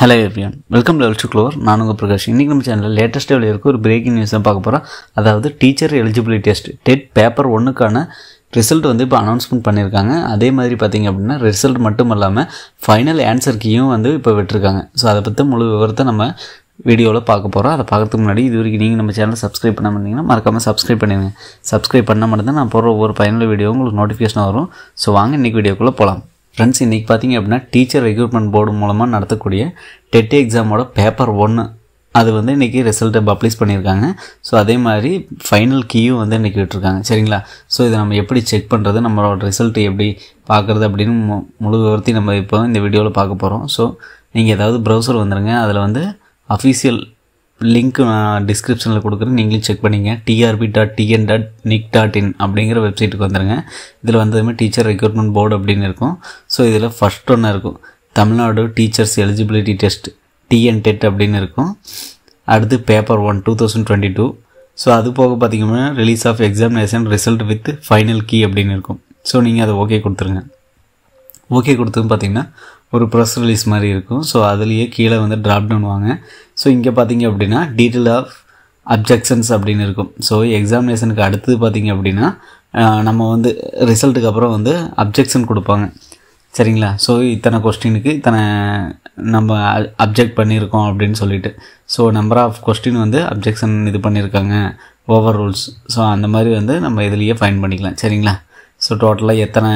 hello everyone welcome level to க்ளோர் நான் உங்கள் பிரகாஷ் இன்றைக்கி நம்ம சேனலில் லேட்டஸ்ட் லெவலில் இருக்க ஒரு பிரேக்கிங் நியூஸ் தான் பார்க்க போகிறோம் அதாவது teacher eligibility test TET paper ஒன்றுக்கான ரிசல்ட் வந்து இப்போ அனௌன்ஸ்மெண்ட் பண்ணியிருக்காங்க அதே மாதிரி பார்த்தீங்க அப்படின்னா ரிசல்ட் மட்டும் இல்லாமல் ஃபைனல் ஆன்சர்க்கையும் வந்து இப்போ விட்டுருக்காங்க ஸோ அதை பற்றி முழு விவரத்தை நம்ம வீடியோவில் பார்க்க போகிறோம் அதை பார்க்கறதுக்கு முன்னாடி இது வரைக்கும் நீங்கள் நம்ம சேனலை சப்ஸ்கிரைப் பண்ண மாட்டீங்கன்னா மறக்காமல் சப்ஸ்கிரைப் பண்ணிடுங்க சப்ஸ்கிரைப் பண்ண மட்டும்தான் நான் போடுற ஒவ்வொரு பயனுள்ள வீடியோ உங்களுக்கு நோட்டிஃபிகேஷன் வரும் ஸோ வாங்க இன்றைக்கி வீடியோக்குள்ளே போகலாம் ஃப்ரெண்ட்ஸ் இன்றைக்கி பார்த்தீங்க அப்படின்னா டீச்சர் ரெக்ரூட்மெண்ட் போர்டு மூலமாக நடத்தக்கூடிய டெட் எக்ஸாமோட பேப்பர் ஒன்று அது வந்து இன்றைக்கி ரிசல்ட்டை பப்ளிஷ் பண்ணியிருக்காங்க ஸோ அதே மாதிரி ஃபைனல் கீயும் வந்து இன்றைக்கி விட்டுருக்காங்க சரிங்களா ஸோ இதை நம்ம எப்படி செக் பண்ணுறது நம்மளோட ரிசல்ட்டு எப்படி பார்க்குறது அப்படின்னு முழு விவரத்தையும் நம்ம இப்போ இந்த வீடியோவில் பார்க்க போகிறோம் ஸோ நீங்கள் ஏதாவது ப்ரௌசர் வந்துடுங்க அதில் வந்து அஃபீஷியல் லிங்க் நான் டிஸ்கிரிப்ஷனில் கொடுக்குறேன் நீங்களும் செக் பண்ணிங்க TRB dot TN dot nic dot in அப்படிங்கிற வெப்சைட்டுக்கு வந்துடுங்க இதில் வந்ததுமே டீச்சர் ரெக்ரூட்மெண்ட் போர்டு அப்படின்னு இருக்கும் ஸோ இதில் ஃபஸ்ட் ஒன்று இருக்கும் Tamil Nadu teachers eligibility test TN TET அப்படின்னு இருக்கும் அடுத்து paper one two thousand twenty two so அது போக பார்த்தீங்கன்னா release of examination result with final key அப்படின்னு இருக்கும் ஸோ நீங்கள் அதை ஓகே கொடுத்துருங்க ஓகே கொடுத்தது பார்த்திங்கன்னா ஒரு ப்ரெஸ் ரிலீஸ் மாதிரி இருக்கும் ஸோ அதுலேயே கீழே வந்து ட்ராப் டவுன் வாங்க ஸோ இங்கே பார்த்தீங்க அப்படின்னா டீட்டெயில் ஆஃப் அப்ஜெக்ஷன்ஸ் அப்படின்னு இருக்கும் ஸோ எக்ஸாமினேஷனுக்கு அடுத்தது பார்த்திங்க அப்படின்னா நம்ம வந்து ரிசல்ட்டுக்கு அப்புறம் வந்து அப்ஜெக்ஷன் கொடுப்பாங்க சரிங்களா ஸோ இத்தனை கொஸ்டினுக்கு இத்தனை நம்ம அப்ஜெக்ட் பண்ணியிருக்கோம் அப்படின்னு சொல்லிட்டு ஸோ நம்பர் ஆஃப் கொஸ்டின் வந்து அப்ஜெக்ஷன் இது பண்ணியிருக்காங்க ஓவர் ரூல்ஸ் ஸோ அந்த மாதிரி வந்து நம்ம இதுலேயே ஃபைன் பண்ணிக்கலாம் சரிங்களா ஸோ டோட்டலாக எத்தனை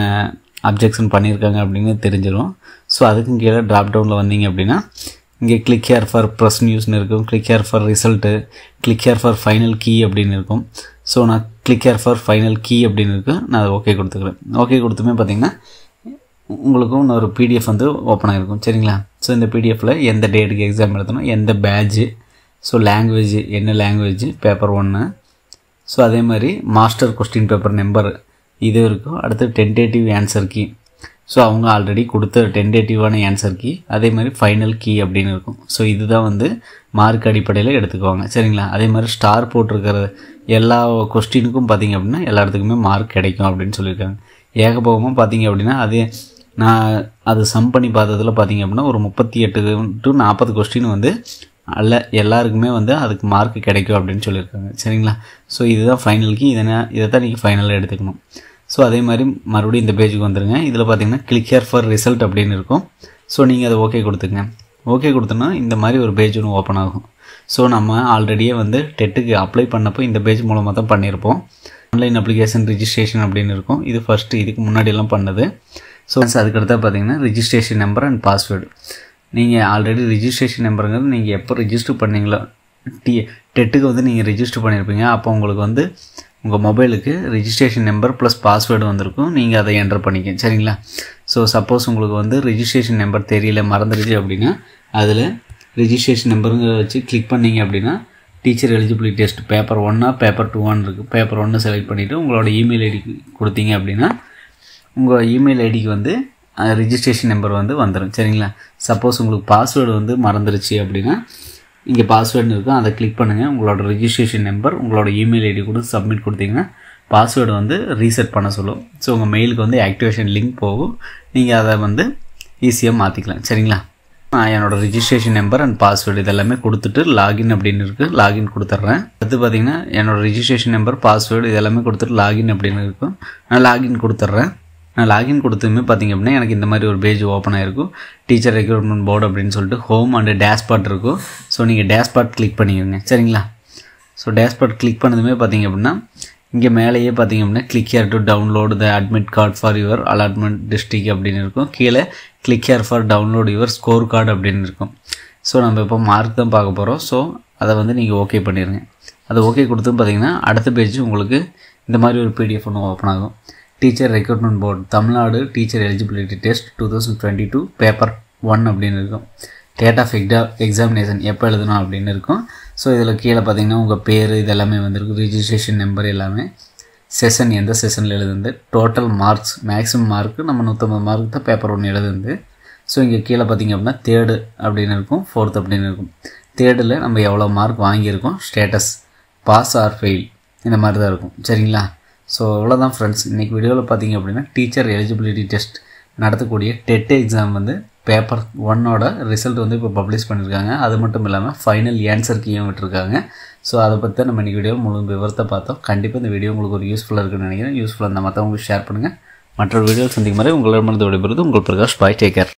அப்ஜெக்ஷன் பண்ணியிருக்காங்க அப்படின்னு தெரிஞ்சிடும் ஸோ அதுக்கும் கீழே ட்ராப் டவுனில் வந்தீங்க அப்படின்னா இங்கே கிளிக் ஹேர் ஃபார் ப்ரெஸ் நியூஸ்னு இருக்கும் click here for result click here for final key அப்படின்னு இருக்கும் ஸோ நான் click here for final key அப்படின்னு இருக்கும் நான் ஓகே கொடுத்துக்குறேன் ஓகே கொடுத்துமே பார்த்தீங்கன்னா உங்களுக்கும் இன்னொரு பிடிஎஃப் வந்து ஓப்பன் ஆகிருக்கும் சரிங்களா ஸோ இந்த பிடிஎஃப்பில் எந்த டேட்டுக்கு எக்ஸாம் எழுதணும் எந்த பேஜு ஸோ லாங்குவேஜ் என்ன லாங்குவேஜ் பேப்பர் ஒன்று ஸோ அதே மாதிரி மாஸ்டர் கொஸ்டின் பேப்பர் நம்பர் இது இருக்கும் அடுத்து டென்டேட்டிவ் ஆன்சர் கீ ஸோ அவங்க ஆல்ரெடி கொடுத்த டென்டேட்டிவான ஆன்சர் கீ அதே மாதிரி ஃபைனல் கீ அப்படின்னு இருக்கும் ஸோ இதுதான் வந்து மார்க் அடிப்படையில் எடுத்துக்குவாங்க சரிங்களா அதே மாதிரி ஸ்டார் போட்டிருக்கிற எல்லா கொஸ்டினுக்கும் பார்த்திங்க அப்படின்னா எல்லா இடத்துக்குமே மார்க் கிடைக்கும் அப்படின்னு சொல்லியிருக்காங்க ஏகபோகமாக பார்த்திங்க அப்படின்னா அது நான் அது சம் பண்ணி பார்த்ததில் பார்த்திங்க அப்படின்னா ஒரு முப்பத்தி எட்டு டு நாற்பது கொஸ்டின் வந்து அல்ல எல்லாருக்குமே வந்து அதுக்கு மார்க் கிடைக்கும் அப்படின்னு சொல்லியிருக்காங்க சரிங்களா ஸோ இதுதான் ஃபைனலுக்கு இதை இதை தான் நீங்கள் ஃபைனலாக எடுத்துக்கணும் ஸோ அதே மாதிரி மறுபடியும் இந்த பேஜுக்கு வந்துடுங்க இதில் பார்த்தீங்கன்னா கிளிக் ஃபார் ரிசல்ட் அப்படின்னு இருக்கும் ஸோ நீங்கள் அதை ஓகே கொடுத்துங்க ஓகே கொடுத்தோன்னா இந்த மாதிரி ஒரு பேஜ் ஒன்று ஓப்பன் ஆகும் ஸோ நம்ம ஆல்ரெடியே வந்து டெட்டுக்கு அப்ளை பண்ணப்போ இந்த பேஜ் மூலமாக தான் பண்ணியிருப்போம் ஆன்லைன் அப்ளிகேஷன் ரிஜிஸ்ட்ரேஷன் அப்படின்னு இருக்கும் இது ஃபஸ்ட்டு இதுக்கு முன்னாடியெல்லாம் பண்ணது ஸோ அதுக்கடுத்தா பார்த்தீங்கன்னா ரிஜிஸ்ட்ரேஷன் நம்பர் அண்ட் பாஸ்வேர்டு நீங்கள் ஆல்ரெடி ரிஜிஸ்ட்ரேஷன் நம்பருங்கிறது நீங்கள் எப்போ ரிஜிஸ்டர் பண்ணீங்களோ டி டெட்டுக்கு வந்து நீங்கள் ரிஜிஸ்டர் பண்ணியிருப்பீங்க அப்போ உங்களுக்கு வந்து உங்கள் மொபைலுக்கு ரிஜிஸ்ட்ரேஷன் நம்பர் ப்ளஸ் பாஸ்வேர்டு வந்திருக்கும் நீங்கள் அதை என்டர் பண்ணிக்க சரிங்களா ஸோ சப்போஸ் உங்களுக்கு வந்து ரிஜிஸ்ட்ரேஷன் நம்பர் தெரியல மறந்துடுச்சு அப்படின்னா அதில் ரிஜிஸ்ட்ரேஷன் நம்பருங்கிற வச்சு கிளிக் பண்ணிங்க அப்படின்னா டீச்சர் எலிஜிபிலிட்டி டெஸ்ட் பேப்பர் ஒன்னா பேப்பர் டூ ஒன் இருக்குது பேப்பர் ஒன்று செலக்ட் பண்ணிவிட்டு உங்களோட இமெயில் ஐடி கொடுத்தீங்க அப்படின்னா உங்கள் இமெயில் ஐடிக்கு வந்து ரிஜிஸ்ட்ரேஷன் நம்பர் வந்து வந்துடும் சரிங்களா சப்போஸ் உங்களுக்கு பாஸ்வேர்டு வந்து மறந்துருச்சு அப்படின்னா இங்கே பாஸ்வேர்டுன்னு இருக்கும் அதை கிளிக் பண்ணுங்கள் உங்களோட ரிஜிஸ்ட்ரேஷன் நம்பர் உங்களோட இமெயில் ஐடி கொடுத்து சப்மிட் கொடுத்தீங்கன்னா பாஸ்வேர்டு வந்து ரீசெட் பண்ண சொல்லும் ஸோ உங்கள் மெயிலுக்கு வந்து ஆக்டிவேஷன் லிங்க் போகும் நீங்கள் அதை வந்து ஈஸியாக மாற்றிக்கலாம் சரிங்களா என்னோடய ரிஜிஸ்ட்ரேஷன் நம்பர் அண்ட் பாஸ்வேர்டு இதெல்லாமே கொடுத்துட்டு லாகின் அப்படின்னு இருக்குது லாகின் கொடுத்துட்றேன் அடுத்து பார்த்தீங்கன்னா என்னோடய ரிஜிஸ்ட்ரேஷன் நம்பர் பாஸ்வேர்டு இதெல்லாமே கொடுத்துட்டு லாகின் அப்படின்னு இருக்கும் நான் லாகின் கொடுத்துட்றேன் நான் லாகின் கொடுத்ததுமே பார்த்திங்க அப்படின்னா எனக்கு இந்த மாதிரி ஒரு பேஜ் ஓப்பன் ஆகிருக்கும் டீச்சர் ரெக்ரூட்மெண்ட் போர்டு அப்படின்னு சொல்லிட்டு ஹோம் அண்டு டேஷ்பாட் இருக்கும் ஸோ நீங்கள் டேஷ்பாட் கிளிக் பண்ணிக்கோங்க சரிங்களா ஸோ டேஷ்பாட் கிளிக் பண்ணதுமே பார்த்திங்க அப்படின்னா இங்கே மேலேயே பார்த்திங்க அப்படின்னா click here to download the admit card for your allotment district அப்படின்னு இருக்கும் கீழே click here for download your score card அப்படின்னு இருக்கும் ஸோ நம்ம இப்போ மார்க் தான் பார்க்க போகிறோம் ஸோ அதை வந்து நீங்கள் ஓகே பண்ணிடுங்க அதை ஓகே கொடுத்து பார்த்தீங்கன்னா அடுத்த பேஜ் உங்களுக்கு இந்த மாதிரி ஒரு பிடிஎஃப் ஒன்று ஓப்பன் ஆகும் teacher recruitment board Tamil Nadu teacher eligibility test two thousand twenty two paper one அப்படின்னு இருக்கும் டேட் ஆஃப் எக்டா எக்ஸாமினேஷன் எப்போ எழுதணும் அப்படின்னு இருக்கும் ஸோ இதில் கீழே பார்த்தீங்கன்னா உங்கள் பேர் இதெல்லாமே எல்லாமே ரிஜிஸ்ட்ரேஷன் நம்பர் எல்லாமே செஷன் எந்த செஷனில் எழுதுந்து டோட்டல் மார்க்ஸ் மேக்ஸிமம் மார்க்கு நம்ம நூற்றம்பது மார்க் தான் பேப்பர் ஒன்று எழுதுந்து ஸோ இங்கே கீழே பார்த்திங்க அப்படின்னா தேர்டு அப்படின்னு இருக்கும் ஃபோர்த் அப்படின்னு இருக்கும் தேர்டில் நம்ம எவ்வளோ மார்க் வாங்கியிருக்கோம் ஸ்டேட்டஸ் பாஸ் ஆர் ஃபெயில் இந்த மாதிரி தான் இருக்கும் சரிங்களா ஸோ அவ்வளோதான் ஃப்ரெண்ட்ஸ் இன்றைக்கி வீடியோவில் பார்த்தீங்க அப்படின்னா டீச்சர் எலிஜிபிலிட்டி டெஸ்ட் நடத்தக்கூடிய டெட் எக்ஸாம் வந்து பேப்பர் ஒன்னோட ரிசல்ட் வந்து இப்போ பப்ளிஷ் பண்ணியிருக்காங்க அது மட்டும் இல்லாமல் ஃபைனல் ஆன்சர் கீயும் விட்டுருக்காங்க ஸோ அதை பற்றி நம்ம இன்றைக்கி வீடியோ முழு விவரத்தை பார்த்தோம் கண்டிப்பாக இந்த வீடியோ உங்களுக்கு ஒரு யூஸ்ஃபுல்லாக இருக்குன்னு நினைக்கிறேன் யூஸ்ஃபுல்லாக இருந்தால் மற்றவங்களுக்கு ஷேர் பண்ணுங்கள் மற்றொரு வீடியோ சந்திக்கும் மாதிரி உங்களிடமிருந்து விடைபெறுவது உங்கள் பிரகாஷ் பாய் டேக்கர்